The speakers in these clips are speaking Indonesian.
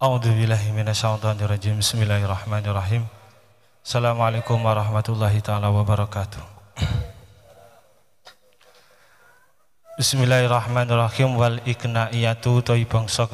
A'udzu billahi minasyaitonir rajim. Bismillahirrahmanirrahim. Assalamualaikum warahmatullahi taala wabarakatuh. Bismillahirrahmanirrahim wal iknaiyatu toy bangsa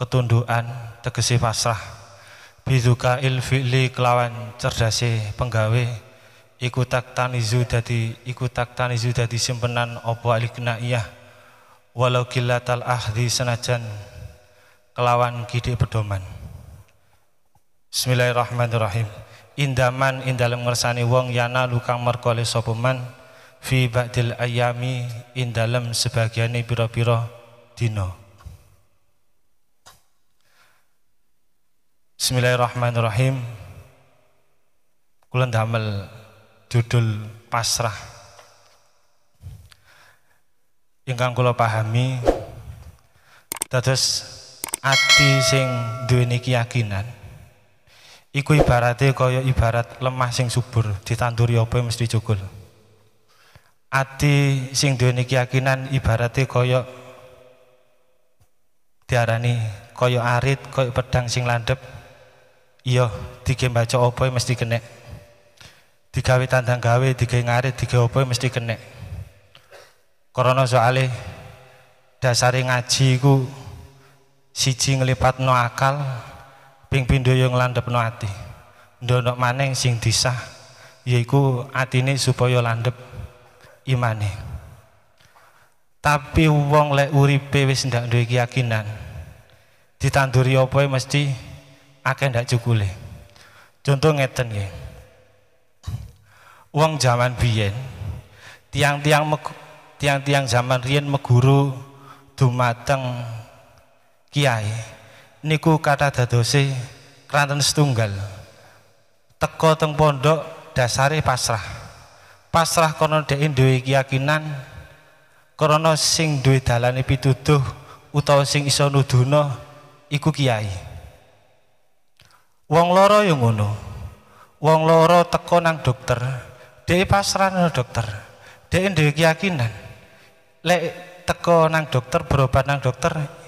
ketundukan tegesi pasrah biduka il fi'li kelawan cerdase penggawe iku tak tanizu dadi iku tak tanizu dadi simpenan apa al iknaiyah walau kilatal ahdi senajan kelawan gede pedoman Bismillahirrahmanirrahim Indaman indalem ngersani wong yana lukang merkole sopuman Fi ba'dil ayami indalem sebagiannya biro-biro dino Bismillahirrahmanirrahim Kulon damel judul pasrah Ingkang kula pahami Terus ati sing duweni keyakinan iku ibarate kaya ibarat lemah sing subur ditanduri apa mesti cukul ati sing duweni keyakinan ibarate kaya diarani kaya arit kaya pedang sing landep iya dige baca apa mesti kena digawe tandang gawe digawe ngarit digawe apa mesti kena karena soalnya dasare ngaji ku siji no akal ping landep yo nglandhepno ati ndono maneng sing disah yaiku ini supaya landep imane tapi wong lek uripe wis ndak duwe keyakinan ditanduri apa e mesti akeh ndak cukule contoh ngeten nggih wong zaman biyen tiang-tiang tiang-tiang zaman riyen meguru dumateng Kiai niku kata dadose kranten setunggal teko teng pondok dasari pasrah pasrah kono dek duwe keyakinan krana sing duwe dalane pituduh utawa sing iso nuduhno iku kiai wong loro yo ngono wong loro teko nang dokter dek pasrah nang dokter dek duwe keyakinan lek teko nang dokter berobat nang dokter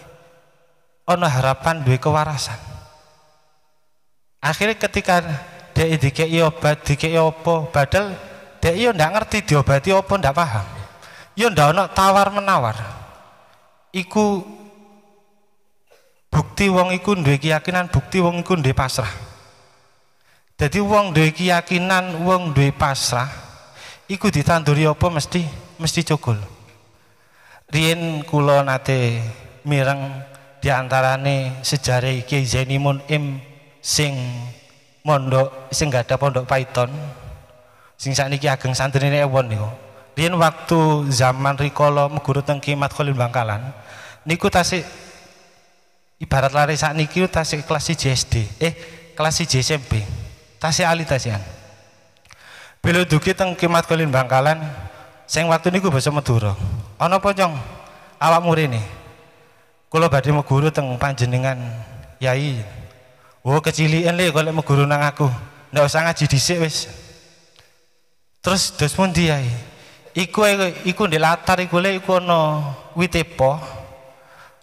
ono harapan duwe kewarasan. Akhirnya ketika dia dikei obat, dikei opo, badal dia iya ndak ngerti diobati opo ndak paham. Yo iya ndak ono tawar menawar. Iku bukti wong iku duwe keyakinan, bukti wong iku duwe pasrah. Jadi wong duwe keyakinan, wong duwe pasrah, iku ditanduri opo mesti mesti cukul. Rien kula nate mireng diantarane sejarah Kiai Zainimun Im sing mondok sing gak ada pondok Python sing ini ageng santri ini ewon niku riyen waktu zaman rikolo mengguru tentang Kimat Bangkalan niku tasik ibarat lari saat sakniki tasik kelas si JSD eh kelas si JSMP tasik ali tasian Beliau duki teng kiamat kolin Bangkalan sing waktu niku bisa Madura ono pocong awak murine Kula badhe meguru teng panjenengan Yai. Wo oh, kecilian le golek meguru nang aku. Ndak usah ngaji dhisik wis. Terus dos pun Yai? Iku iku di latar iku le iku no witepo,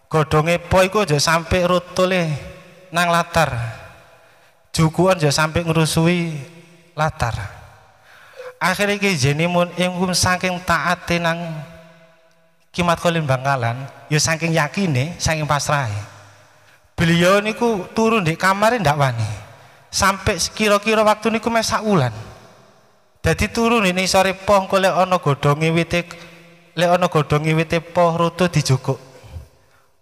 godonge po iku aja sampe rutule nang latar. Jukuan aja sampe ngrusui latar. Akhire iki jenimun ingkung saking taate nang Kimat Kolin Bangkalan, ya saking yakine, saking pasrah Beliau niku turun di kamar ndak wani. Sampai kira-kira waktu niku mes wulan. jadi turun ini sore poh kok ono godongi godhonge wite ono ana godhonge wite poh ruto dijukuk.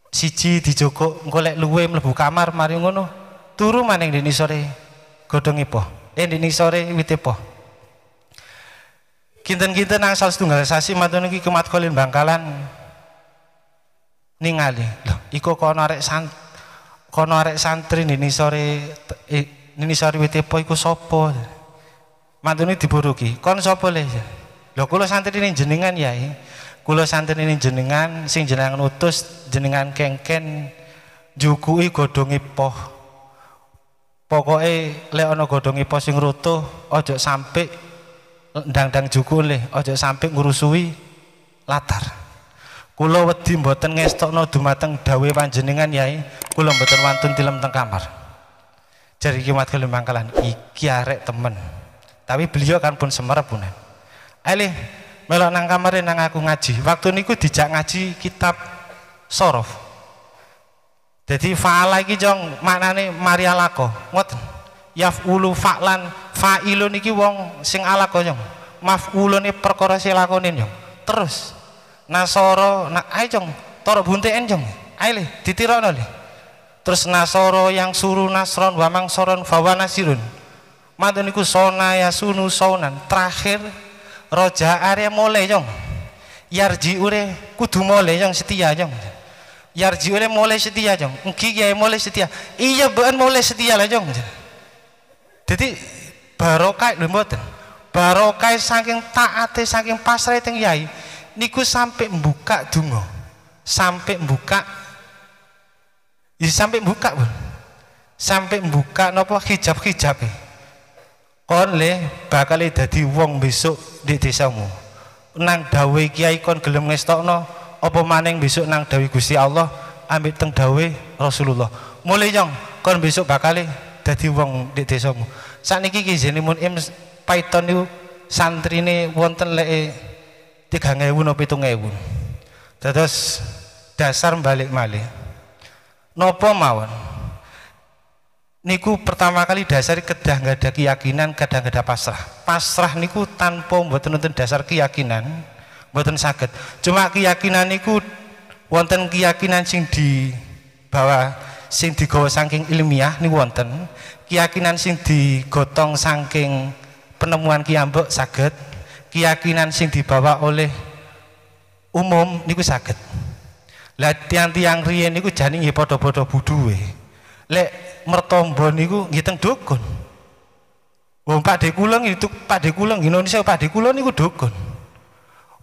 Siji dijukuk kole luwe mlebu kamar mari ngono. Turu maning dini sore godongi poh. Eh dini sore wite poh. Kinten-kinten angsal setunggal sasi matur niki kemat bangkalan ningali. Loh, iku kono arek sant kono arek santri nini sore eh, nini sore wetepo iku sapa? Matune diburuki. Kon sopo le? lo kulo santri ini jenengan yai. Eh. kulo santri ini jenengan sing jenengan utus jenengan kengken jukui i poh. po, lek leono godhonge poh sing rutuh aja sampe ndang-ndang jukule aja sampai ngurusui latar kula wedi mboten ngestokno dumateng dawe panjenengan yai kula mboten wantun tilem teng kamar jari kimat kali mangkalan iki arek temen tapi beliau kan pun semerep punan Alih melok nang e nang aku ngaji waktu niku dijak ngaji kitab sorof jadi faala iki jong maknane Maria lako ngoten yafulu fa'lan Fa'ilun iki wong sing alakon yo. perkara sing lakonin yo. Terus Nasoro nak ae jong, toro bunteen jong. Ae le ditirono le. Terus Nasoro yang suru Nasron wa mangsoron fawa nasirun. Madun iku sona ya sunu sonan. Terakhir roja are mole jong. Yarji ure kudu mole jong setia jong. Yarji ure mole setia jong. ngki ge mole setia. Iya been mole setia lah jong. Jadi barokah lho mboten. Barokah saking taate saking pasrah teng yai niku sampai buka dungo. Sampai buka ya sampai buka, pun, Sampai buka nopo hijab-hijab. E. Kon le bakal e dadi wong besok di desamu. Nang dawe kiai kon gelem ngestokno apa maning besok nang dawe Gusti Allah ambil teng dawe Rasulullah. Mulai nyong kon besok bakal e dadi wong di desamu sakniki nih jenenge im Python niku santrine wonten leke 3000 napa 7000. Dados dasar balik malih. Nopo mawon? Niku pertama kali dasar kedah nggak ada keyakinan, kadang nggak ada pasrah. Pasrah niku tanpa buat nonton dasar keyakinan, mboten sakit. Cuma keyakinan niku wonten keyakinan sing di bahwa sing digawa saking ilmiah nih wonten keyakinan sing digotong saking penemuan kiambok saged keyakinan sing dibawa oleh umum niku saged lah tiang-tiang riyen niku jani nggih padha-padha buduwe lek mertombo niku ngiteng dukun wong pakde kula itu pakde kula Indonesia pakde kula niku dukun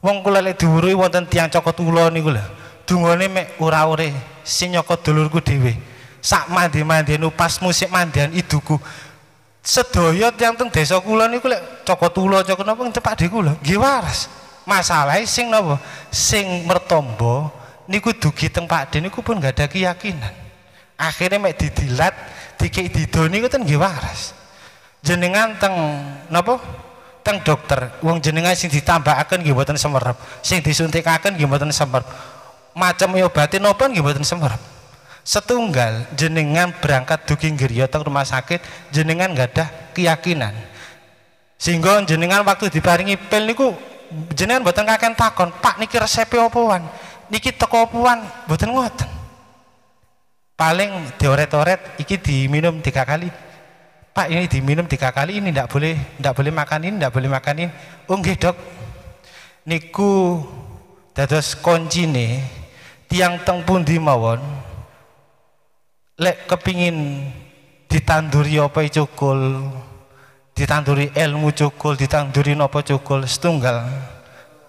wong kula lek diwuruhi wonten tiang cokot kula niku lho dungane mek ora-ore sing nyokot dulurku dhewe sak mandi-mandi pas musik mandian iduku sedaya yang teng desa kula niku lek coko tulo coko nopo tempat di kula nggih waras masalahe sing nopo sing mertombo niku dugi teng Pakde niku pun gak ada keyakinan akhirnya mek didilat tiki dido niku ten nggih waras jenengan teng nopo teng dokter wong jenengan sing ditambahaken nggih mboten semerep sing disuntikake nggih mboten semerep macam e obatin nopo nggih mboten semerep setunggal jenengan berangkat dugi ngeriyo teng rumah sakit jenengan gak ada keyakinan sehingga jenengan waktu diparingi pil niku jenengan buatan kakek takon pak niki resep opoan niki teko opoan buatan ngoten paling dioret-oret iki diminum tiga kali pak ini diminum tiga kali ini ndak boleh ndak boleh makan ini ndak boleh makan ini oh dok niku dados nih tiang tengpun di mawon lek kepingin ditanduri apa cukul ditanduri ilmu cukul ditanduri apa cukul setunggal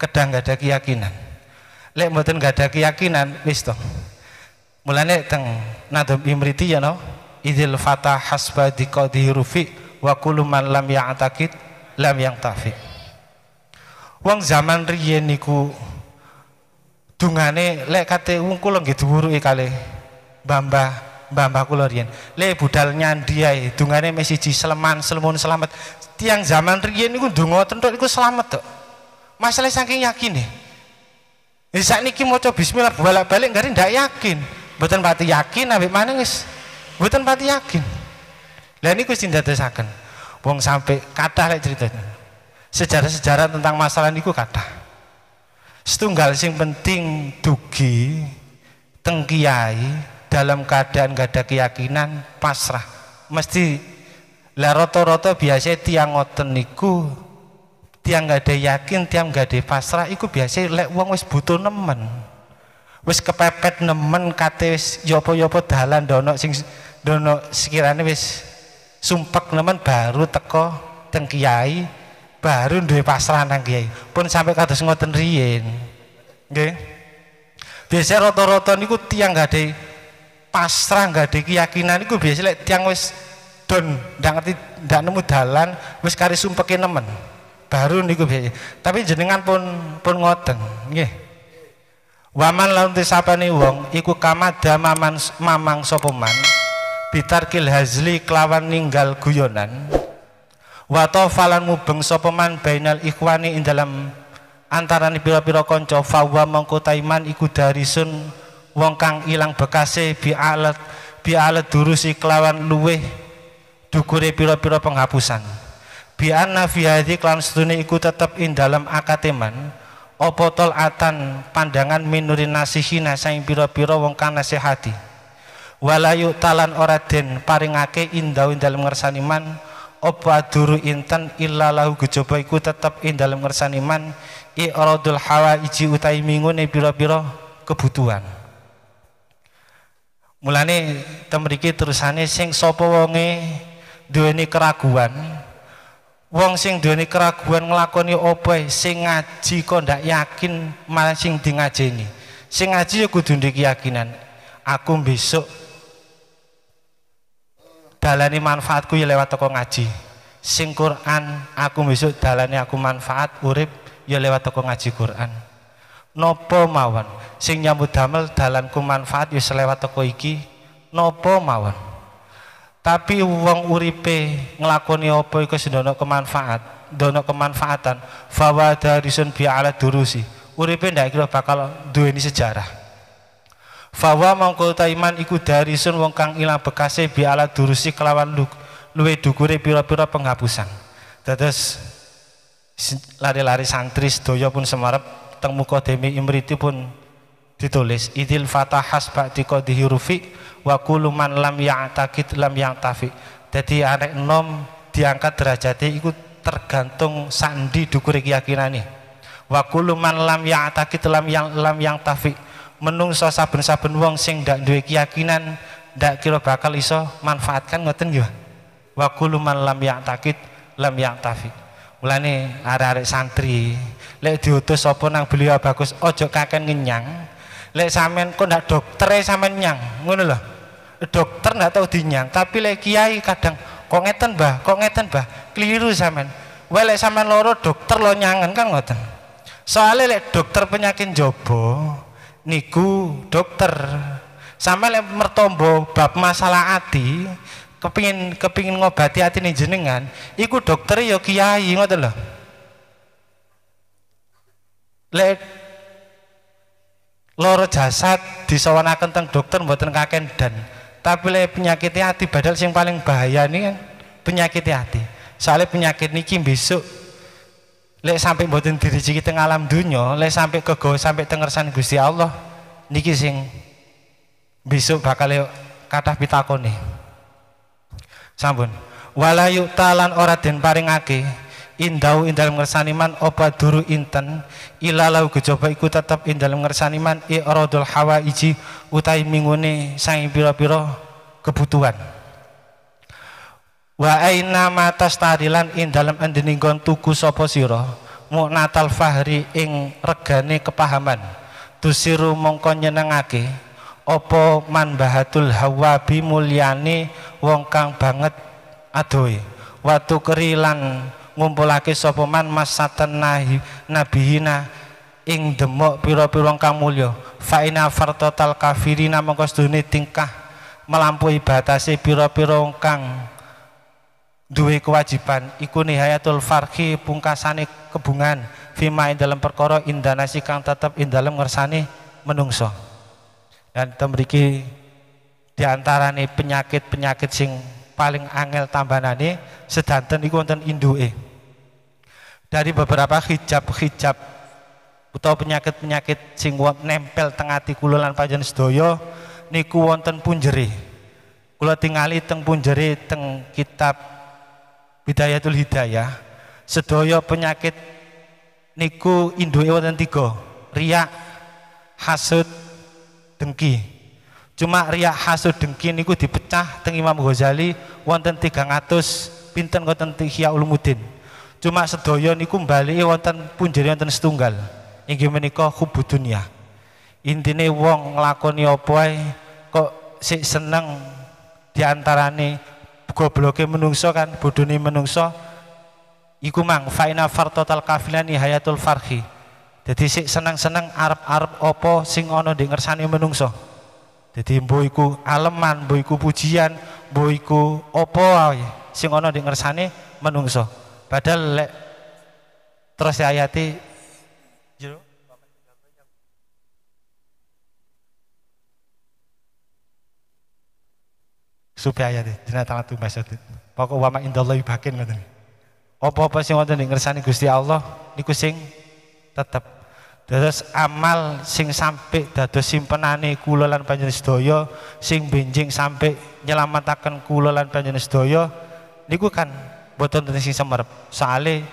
kedang gak ada keyakinan lek mboten gak ada keyakinan wis to mulane teng nadom imriti ya no idil fatah hasba diqadi wa kullu man lam ya'taqid lam yang tafi wong zaman riyen niku dungane lek kate wong kula nggih dhuwuruke kalih mbah mbah-mbah kula Le budal nyandi ae dungane mes siji seleman selemun selamat. Tiang zaman riyen niku donga tentu iku selamat tuh. Masalah saking yakine. Ya mau maca bismillah bolak-balik garing ndak yakin. Buatan pati yakin ambek mana wis. Mboten pati yakin. ini gue sing ndadosaken. buang sampai kata lek ceritanya. Sejarah-sejarah tentang masalah niku kata. setunggal sing penting dugi tengkiai dalam keadaan gak ada keyakinan pasrah mesti lah roto-roto biasa tiang ngoten tiang gak ada yakin tiang gak ada pasrah iku biasa lek uang wis butuh nemen wes kepepet nemen kate wis yopo-yopo dalan dono sing dono sekiranya wes sumpek nemen baru teko teng kiai baru duwe pasrah nang kiai pun sampai kados ngoten riyin nggih biasa roto-roto niku tiang gak ada pasrah nggak ada keyakinan itu biasa lek tiang wes don nggak ngerti nggak nemu dalan wis kari sumpeke nemen baru niku biasa tapi jenengan pun pun ngoten nggih waman lawan nih wong iku kamada maman mamang sopoman bitarkil hazli kelawan ninggal guyonan wato falan mubeng sopoman bainal ikhwani indalam dalam antarane pira-pira konco, fawa mengko taiman iku sun wong kang ilang bekase bi bi alat durusi kelawan luweh dukure pira piro penghapusan anna fi hadhi kelawan sedune iku tetep ing dalam akateman apa atan pandangan minurinasi nasihina saing pira-pira wong kang nasihati walayu talan ora den paringake indau ing dalam ngersan iman apa duru inten illa lahu gejoba iku tetep ing dalam ngersan iman i'radul iji utai mingune pira-pira kebutuhan Mulane temeriki terusane sing sapa wonge duweni keraguan. Wong sing duweni keraguan nglakoni apa sing ngaji kok ndak yakin malah sing di ngajeni. Sing ngaji ya kudu keyakinan. Aku besok dalani manfaatku ya lewat toko ngaji. Sing Quran aku besok dalani aku manfaat urip ya lewat toko ngaji Quran nopo mawon sing nyambut damel dalanku manfaat ya selewat teko iki nopo mawon tapi wong uripe nglakoni apa iku sedono kemanfaat dono kemanfaatan sun bi ala durusi uripe ndak kira bakal duweni sejarah Fawa mongko taiman iku darisun wong kang ilang bekase bi ala durusi kelawan luk, luwe dukure pira-pira penghapusan. Dados lari-lari santri sedaya pun semarep teng muka demi imriti pun ditulis idil fatahas ba'di qadi hurufi wa kullu man lam ya'taqid lam ya'tafi jadi anak nom diangkat derajatnya itu tergantung sandi dukure keyakinane wa kullu man lam ya'taqid lam yang lam yang tafik menungso saben-saben wong sing ndak duwe keyakinan dak kira bakal iso manfaatkan ngoten Wakuluman wa kullu man lam ya'taqid lam ya'tafi mulane arek-arek santri lek diutus sapa nang beliau bagus ojo kaken ngenyang lek sampean kok ndak dokter e sampean nyang ngono lho dokter ndak tau dinyang tapi lek kiai kadang kok ngeten mbah kok ngeten mbah keliru sampean wae lek sampean loro dokter lo nyangen kan ngoten soalnya lek dokter penyakit jaba niku dokter samen lek mertombo bab masalah ati kepingin kepingin ngobati ati jenengan iku dokter ya kiai ngoten lho lek loro jasad disawanaken teng dokter mboten kaken dan tapi lek penyakit hati badal sing paling bahaya nih kan penyakit hati soalnya penyakit niki besok lek sampai mboten diri teng alam dunia lek sampai kego sampai tengersan Gusti Allah niki sing besok bakal kathah nih sambun Walayu talan ora den paringake indau ing dalem ngersaniman opa duru inten ilalau gejoba iku tetep ing i ngersaniman hawa iji utai mingune sang piro-piro kebutuhan wa aina mata stadilan ing dalam endininggon tuku soposiro mu natal fahri ing regane kepahaman tusiru mongko nyenengake man bahatul hawabi mulyane wong kang banget adoi watu kerilan ngumpulake sapa man masatan nahi nabihina ing demok pira-pira kang mulya fa ina fartotal kafirina mongko sedune tingkah melampaui batase pira-pira kang duwe kewajiban iku nihayatul farhi pungkasane kebungan fima ing dalam perkara indanasi kang tetep ing dalam menungso dan temriki diantarane penyakit-penyakit sing paling angel tambanane sedanten iku wonten induke dari beberapa hijab-hijab atau penyakit-penyakit sing nempel tengah ati kula lan panjenengan sedaya niku wonten punjeri. Kula tingali teng punjeri teng kitab Bidayatul Hidayah sedaya penyakit niku induke wonten tiga riak hasud dengki cuma riak hasud dengki niku dipecah teng Imam Ghazali wonten 300 pinten ngoten Tihya Ulumuddin Cuma sedaya niku mbalike wonten jadi wonten setunggal. Inggih menika hubu dunia. Intine wong nglakoni apa ae kok sik seneng diantarane gobloke menungso kan buduni menungso iku mang faina fartotal kafilani hayatul farhi. Jadi sik seneng-seneng arep-arep opo sing ana ndek sani menungso. Jadi mbo iku aleman, mbo pujian, mbo iku apa sing ana ndek ngersane menungso. Padahal le, terus ayati Supaya ayati alat tangan tumbas itu. Pokok wama indallahi bakin ngoten. Opo opo sing nih ngerasa nih Gusti Allah niku sing tetap. Terus amal sing sampai dados simpenane kulolan lan doyo sing binjing sampai nyelamatakan kulolan lan doyo niku kan boten sing semerep. Soale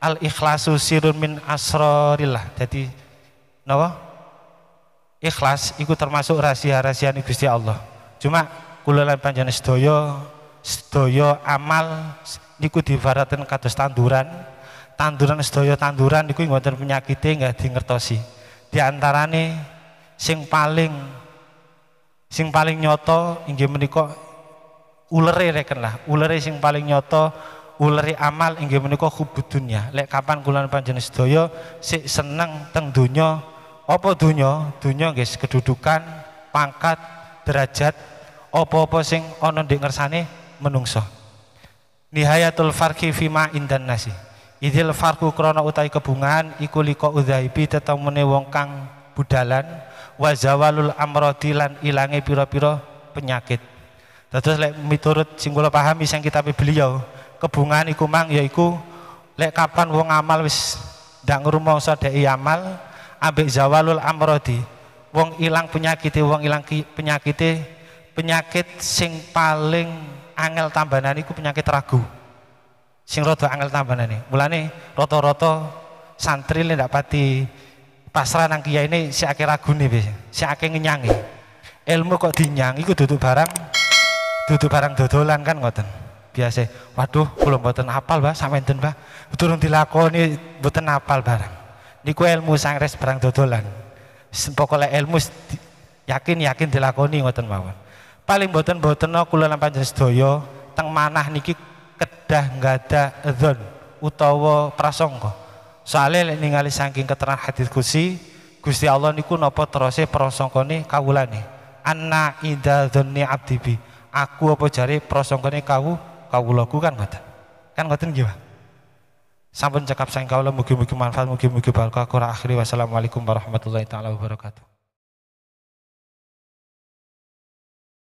al ikhlasu sirun min asrarillah. Jadi napa? Ikhlas ikut termasuk rahasia-rahasia Gusti Allah. Cuma kula lan panjenengan sedaya sedaya amal niku diwaraten kados tanduran. Tanduran sedaya tanduran ikut wonten penyakitnya enggak dingertosi. Di nih sing paling sing paling nyoto inggih menika ulere reken lah, ulere sing paling nyoto, ulere amal inggih menika hubud dunya. Lek kapan kula panjenengan sedaya sik seneng teng dunyo, opo dunyo, Donya guys kedudukan, pangkat, derajat, opo apa sing ana ndek ngersane menungso. Nihayatul farqi fima indan nasi. Idil farku krono utai kebungan iku liko udhaibi tetemune wong kang budalan wa zawalul lan ilange pira-pira penyakit. Terus lek miturut sing kula pahami sing kitabe beliau, ya, kebungan iku mang yaiku lek kapan wong amal wis rumong rumangsa dek amal ambek zawalul amrodi. Wong ilang penyakiti, wong ilang penyakiti, penyakit sing paling angel tambanan iku penyakit ragu. Sing rada angel tambahan Mulane rata-rata santri lek dapati pati pasrah nang kiai ini si ragu nih biasa, si akhir ngenyangi. Ilmu kok dinyangi kudu duduk barang duduk barang dodolan kan ngoten biasa waduh belum buatan apal Mbah enten bah turun dilakoni buatan apal barang niku ilmu sangres barang dodolan pokoknya ilmu yakin yakin dilakoni ngoten mawon paling buatan-buatan kula lan jenis doyo. Tang manah niki kedah nggak ada don utawa prasongko. soalnya ningali saking keterangan hadis kusi, Gusti Allah niku nopo terusnya terose prasangkane kawulane nih. Anak ida abdi bi aku apa jari prasangkane kau kawulaku kan ngoten. Kan ngoten nggih, Sampai cakap sayang kau, lah mungkin mungkin manfaat mungkin mugi barokah akhiri wassalamualaikum warahmatullahi taala wabarakatuh.